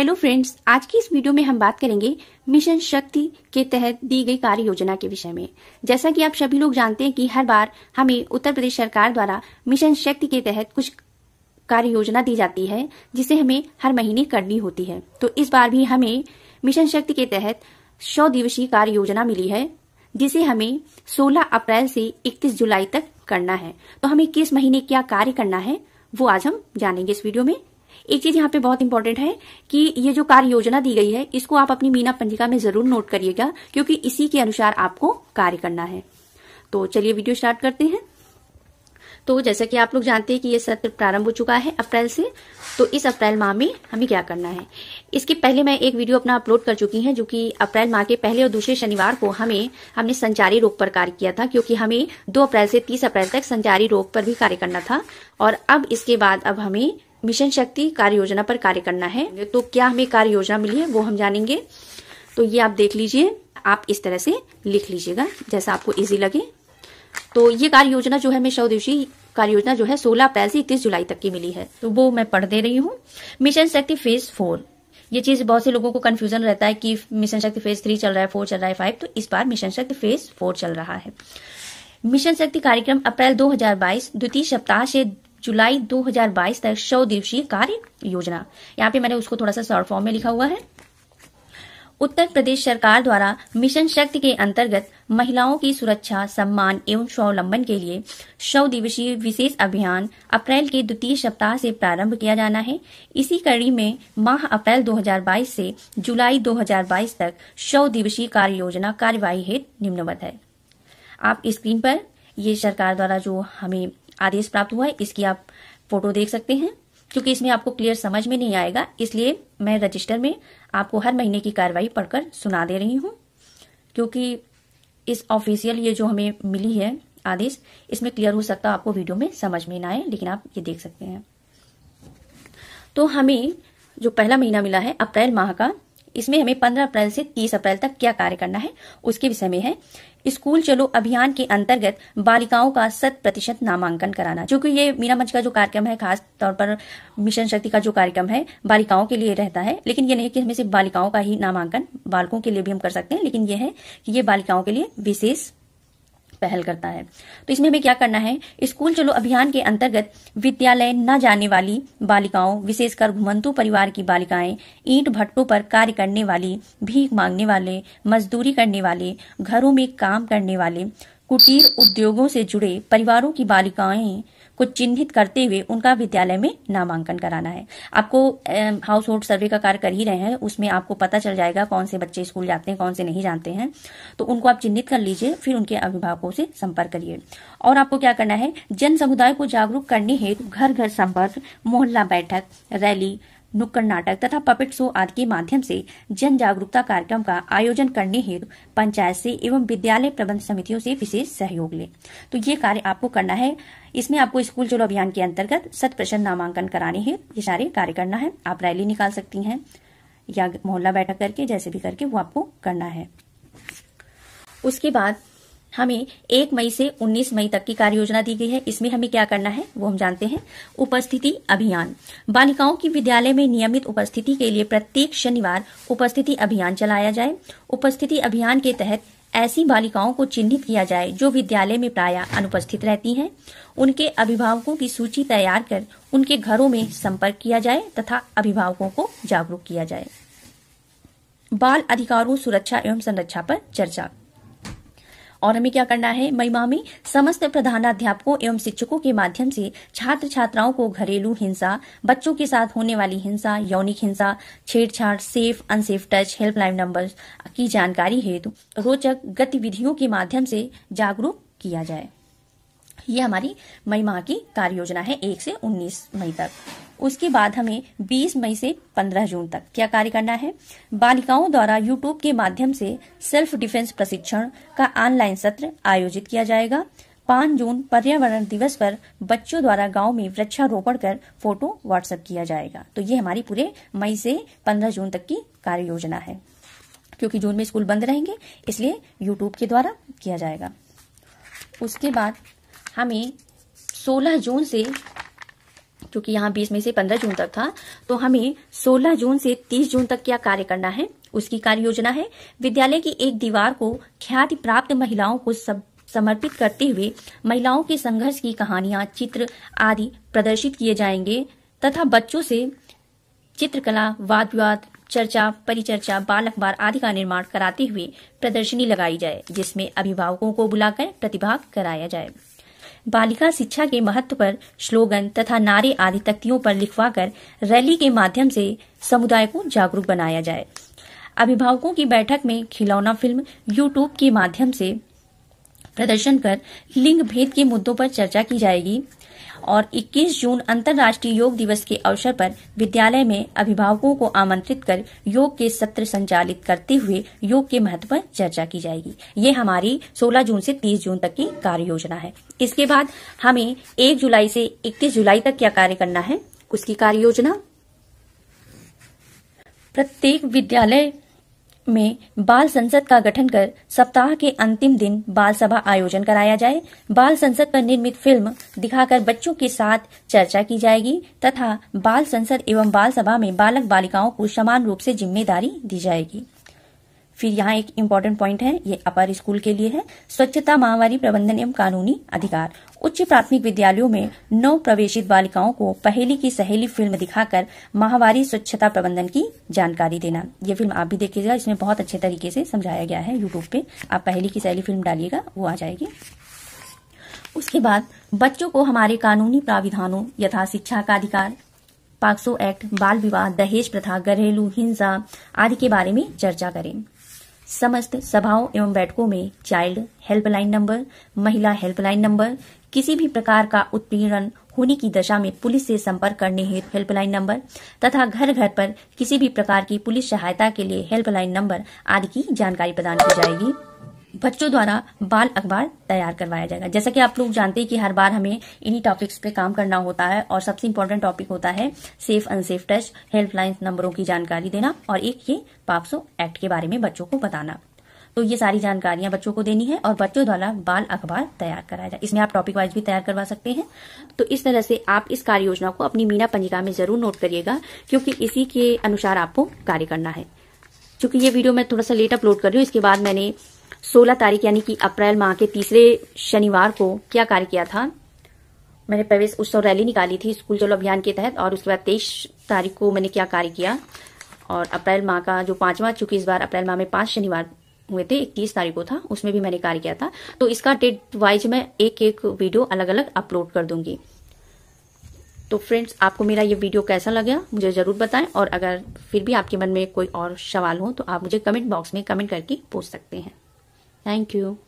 Hello friends आज की इस वीडियो में हम बात करेंगे मिशन शक्ति के तहत दी गई कार्य योजना के विषय में जैसा कि आप सभी लोग जानते हैं कि हर बार हमें उत्तर प्रदेश सरकार द्वारा मिशन शक्ति के तहत कुछ कार्य योजना दी जाती है जिसे हमें हर महीने करनी होती है तो इस बार भी हमें मिशन शक्ति के तहत सौ दिवसीय कार्य योजना मिली है जिसे हमें सोलह अप्रैल से इकतीस जुलाई तक करना है तो हमें किस महीने क्या कार्य करना है वो आज हम जानेंगे इस वीडियो में एक चीज यहाँ पे बहुत इंपॉर्टेंट है कि ये जो कार्य योजना दी गई है इसको आप अपनी मीना पंजिका में जरूर नोट करिएगा क्योंकि इसी के अनुसार आपको कार्य करना है तो चलिए वीडियो स्टार्ट करते हैं तो जैसा कि आप लोग जानते हैं कि ये सत्र प्रारंभ हो चुका है अप्रैल से तो इस अप्रैल माह में हमें क्या करना है इसके पहले मैं एक वीडियो अपना अपलोड कर चुकी हैं जो कि अप्रैल माह के पहले और दूसरे शनिवार को हमें हमने संचारी रोग पर कार्य किया था क्योंकि हमें 2 अप्रैल से 30 अप्रैल तक संचारी रोग पर भी कार्य करना था और अब इसके बाद अब हमें मिशन शक्ति कार्य योजना पर कार्य करना है तो क्या हमें कार्य योजना मिली है वो हम जानेंगे तो ये आप देख लीजिए आप इस तरह से लिख लीजिएगा जैसा आपको इजी लगे तो ये कार्य योजना जो है मैं स्वदेशी कार्य योजना जो है 16 अप्रैल से 31 जुलाई तक की मिली है तो वो मैं पढ़ दे रही हूँ मिशन शक्ति फेज फोर ये चीज बहुत से लोगों को कंफ्यूजन रहता है कि मिशन शक्ति फेज थ्री चल रहा है फोर चल रहा है फाइव तो इस बार मिशन शक्ति फेज फोर चल रहा है मिशन शक्ति कार्यक्रम अप्रैल 2022 द्वितीय सप्ताह से जुलाई 2022 तक सौ दिवसीय कार्य योजना यहाँ पे मैंने उसको थोड़ा सा शॉर्ट फॉर्म में लिखा हुआ है उत्तर प्रदेश सरकार द्वारा मिशन शक्ति के अंतर्गत महिलाओं की सुरक्षा सम्मान एवं स्वावलंबन के लिए सौ दिवसीय विशेष अभियान अप्रैल के द्वितीय सप्ताह से प्रारंभ किया जाना है इसी कड़ी में माह अप्रैल 2022 से जुलाई 2022 तक सौ दिवसीय कार्य योजना कार्यवाही हेतु निम्नवत है आप स्क्रीन पर ये सरकार द्वारा जो हमें आदेश प्राप्त हुआ है इसकी आप फोटो देख सकते हैं क्योंकि इसमें आपको क्लियर समझ में नहीं आएगा इसलिए मैं रजिस्टर में आपको हर महीने की कार्रवाई पढ़कर सुना दे रही हूं क्योंकि इस ऑफिशियल ये जो हमें मिली है आदेश इसमें क्लियर हो सकता है आपको वीडियो में समझ में ना आए लेकिन आप ये देख सकते हैं तो हमें जो पहला महीना मिला है अप्रैल माह का इसमें हमें पंद्रह अप्रैल से तीस अप्रैल तक क्या कार्य करना है उसके विषय में है स्कूल चलो अभियान के अंतर्गत बालिकाओं का शत प्रतिशत नामांकन कराना क्योंकि ये मीना मंच का जो कार्यक्रम है खास तौर पर मिशन शक्ति का जो कार्यक्रम है बालिकाओं के लिए रहता है लेकिन ये नहीं कि हमें सिर्फ बालिकाओं का ही नामांकन बालकों के लिए भी हम कर सकते हैं लेकिन ये है कि ये बालिकाओं के लिए विशेष पहल करता है तो इसमें हमें क्या करना है स्कूल चलो अभियान के अंतर्गत विद्यालय न जाने वाली बालिकाओं विशेषकर घुमंतु परिवार की बालिकाएं ईंट भट्टों पर कार्य करने वाली भीख मांगने वाले मजदूरी करने वाले घरों में काम करने वाले कुटीर उद्योगों से जुड़े परिवारों की बालिकाएं को चिन्हित करते हुए उनका विद्यालय में नामांकन कराना है आपको हाउस होल्ड सर्वे का कार्य कर ही रहे हैं उसमें आपको पता चल जाएगा कौन से बच्चे स्कूल जाते हैं कौन से नहीं जाते हैं तो उनको आप चिन्हित कर लीजिए फिर उनके अभिभावकों से संपर्क करिए और आपको क्या करना है जन समुदाय को जागरूक करने हेतु घर घर संपर्क मोहल्ला बैठक रैली नुक्कड़ नाटक तथा पपेट शो आदि के माध्यम से जन जागरूकता कार्यक्रम का आयोजन करने हेतु पंचायत से एवं विद्यालय प्रबंध समितियों से विशेष सहयोग लें तो ये कार्य आपको करना है इसमें आपको स्कूल चलो अभियान के अंतर्गत शत प्रतिशत नामांकन कराने हेतु ये सारे कार्य करना है आप रैली निकाल सकती है या मोहल्ला बैठक करके जैसे भी करके वो आपको करना है उसके बाद हमें एक मई से 19 मई तक की कार्य योजना दी गई है इसमें हमें क्या करना है वो हम जानते हैं उपस्थिति अभियान बालिकाओं की विद्यालय में नियमित उपस्थिति के लिए प्रत्येक शनिवार उपस्थिति अभियान चलाया जाए उपस्थिति अभियान के तहत ऐसी बालिकाओं को चिन्हित किया जाए जो विद्यालय में प्राय अनुपस्थित रहती हैं उनके अभिभावकों की सूची तैयार कर उनके घरों में संपर्क किया जाए तथा अभिभावकों को जागरूक किया जाए बाल अधिकारों सुरक्षा एवं संरक्षा पर चर्चा और हमें क्या करना है मई माह में समस्त प्रधानाध्यापकों एवं शिक्षकों के माध्यम से छात्र छात्राओं को घरेलू हिंसा बच्चों के साथ होने वाली हिंसा यौनिक हिंसा छेड़छाड़ safe unsafe touch helpline number की जानकारी हेतु रोचक गतिविधियों के माध्यम से जागरूक किया जाए ये हमारी मई माह की कार्य योजना है एक से उन्नीस मई तक उसके बाद हमें 20 मई से 15 जून तक क्या कार्य करना है बालिकाओं द्वारा यूट्यूब के माध्यम से सेल्फ डिफेंस प्रशिक्षण का ऑनलाइन सत्र आयोजित किया जाएगा पाँच जून पर्यावरण दिवस पर बच्चों द्वारा गांव में वृक्षारोपण कर फोटो व्हाट्सएप किया जाएगा तो ये हमारी पूरे मई से 15 जून तक की कार्य योजना है क्योंकि जून में स्कूल बंद रहेंगे इसलिए यूट्यूब के द्वारा किया जाएगा उसके बाद हमें 16 जून से जो कि यहाँ बीस में से पंद्रह जून तक था तो हमें सोलह जून से तीस जून तक क्या कार्य करना है उसकी कार्य योजना है विद्यालय की एक दीवार को ख्याति प्राप्त महिलाओं को सब समर्पित करते हुए महिलाओं के संघर्ष की कहानियां चित्र आदि प्रदर्शित किए जाएंगे तथा बच्चों से चित्रकला वाद विवाद चर्चा परिचर्चा बाल अखबार आदि का निर्माण कराते हुए प्रदर्शनी लगाई जाए जिसमें अभिभावकों को बुलाकर प्रतिभाग कराया जाए बालिका शिक्षा के महत्व पर स्लोगन तथा नारे आदि तख्तियों पर लिखवाकर रैली के माध्यम से समुदाय को जागरूक बनाया जाए अभिभावकों की बैठक में खिलौना फिल्म यूट्यूब के माध्यम से प्रदर्शन कर लिंग भेद के मुद्दों पर चर्चा की जाएगी और 21 जून अंतर्राष्ट्रीय योग दिवस के अवसर पर विद्यालय में अभिभावकों को आमंत्रित कर योग के सत्र संचालित करते हुए योग के महत्व पर चर्चा की जाएगी ये हमारी 16 जून से 30 जून तक की कार्य योजना है इसके बाद हमें 1 जुलाई से 31 जुलाई तक क्या कार्य करना है उसकी कार्य योजना प्रत्येक विद्यालय में बाल संसद का गठन कर सप्ताह के अंतिम दिन बाल सभा आयोजन कराया जाए बाल संसद पर निर्मित फिल्म दिखाकर बच्चों के साथ चर्चा की जाएगी तथा बाल संसद एवं बाल सभा में बालक बालिकाओं को समान रूप से जिम्मेदारी दी जाएगी फिर यहाँ एक इम्पोर्टेंट पॉइंट है ये अपर स्कूल के लिए है स्वच्छता महामारी प्रबंधन एवं कानूनी अधिकार उच्च प्राथमिक विद्यालयों में नव प्रवेशित बालिकाओं को पहली की सहेली फिल्म दिखाकर महावारी स्वच्छता प्रबंधन की जानकारी देना ये फिल्म आप भी देखिएगा इसमें बहुत अच्छे तरीके से समझाया गया है यूट्यूब पे आप पहली की सहेली फिल्म डालिएगा वो आ जाएगी उसके बाद बच्चों को हमारे कानूनी प्राविधानों यथा शिक्षा का अधिकार पाक्सो एक्ट बाल विवाह दहेज प्रथा घरेलू हिंसा आदि के बारे में चर्चा करें समस्त सभाओं एवं बैठकों में चाइल्ड हेल्पलाइन नंबर महिला हेल्पलाइन नंबर किसी भी प्रकार का उत्पीड़न होने की दशा में पुलिस से संपर्क करने हेतु हेल्पलाइन नंबर तथा घर घर पर किसी भी प्रकार की पुलिस सहायता के लिए हेल्पलाइन नंबर आदि की जानकारी प्रदान की जाएगी बच्चों द्वारा बाल अखबार तैयार करवाया जाएगा जैसा कि आप लोग जानते हैं कि हर बार हमें इन्हीं टॉपिक्स पे काम करना होता है और सबसे इम्पोर्टेंट टॉपिक होता है सेफ अनसेफ टच हेल्पलाइन नंबरों की जानकारी देना और एक ये पापसो एक्ट के बारे में बच्चों को बताना तो ये सारी जानकारियां बच्चों को देनी है और बच्चों द्वारा बाल अखबार तैयार कराया जाए इसमें आप टॉपिक वाइज भी तैयार करवा सकते हैं तो इस तरह से आप इस कार्य योजना को अपनी मीना पंजिका में जरूर नोट करिएगा क्योंकि इसी के अनुसार आपको कार्य करना है क्योंकि ये वीडियो मैं थोड़ा सा लेट अपलोड कर रही हूँ इसके बाद मैंने 16 तारीख यानी कि अप्रैल माह के तीसरे शनिवार को क्या कार्य किया था मैंने प्रवेश उत्सव रैली निकाली थी स्कूल चलो अभियान के तहत और उसके बाद तेईस तारीख को मैंने क्या कार्य किया और अप्रैल माह का जो पांचवा चूंकि इस बार अप्रैल माह में पांच शनिवार हुए थे इकतीस तारीख को था उसमें भी मैंने कार्य किया था तो इसका डेट वाइज मैं एक एक वीडियो अलग अलग अपलोड कर दूंगी तो फ्रेंड्स आपको मेरा ये वीडियो कैसा लगा मुझे ज़रूर बताएं और अगर फिर भी आपके मन में कोई और सवाल हो तो आप मुझे कमेंट बॉक्स में कमेंट करके पूछ सकते हैं Thank you.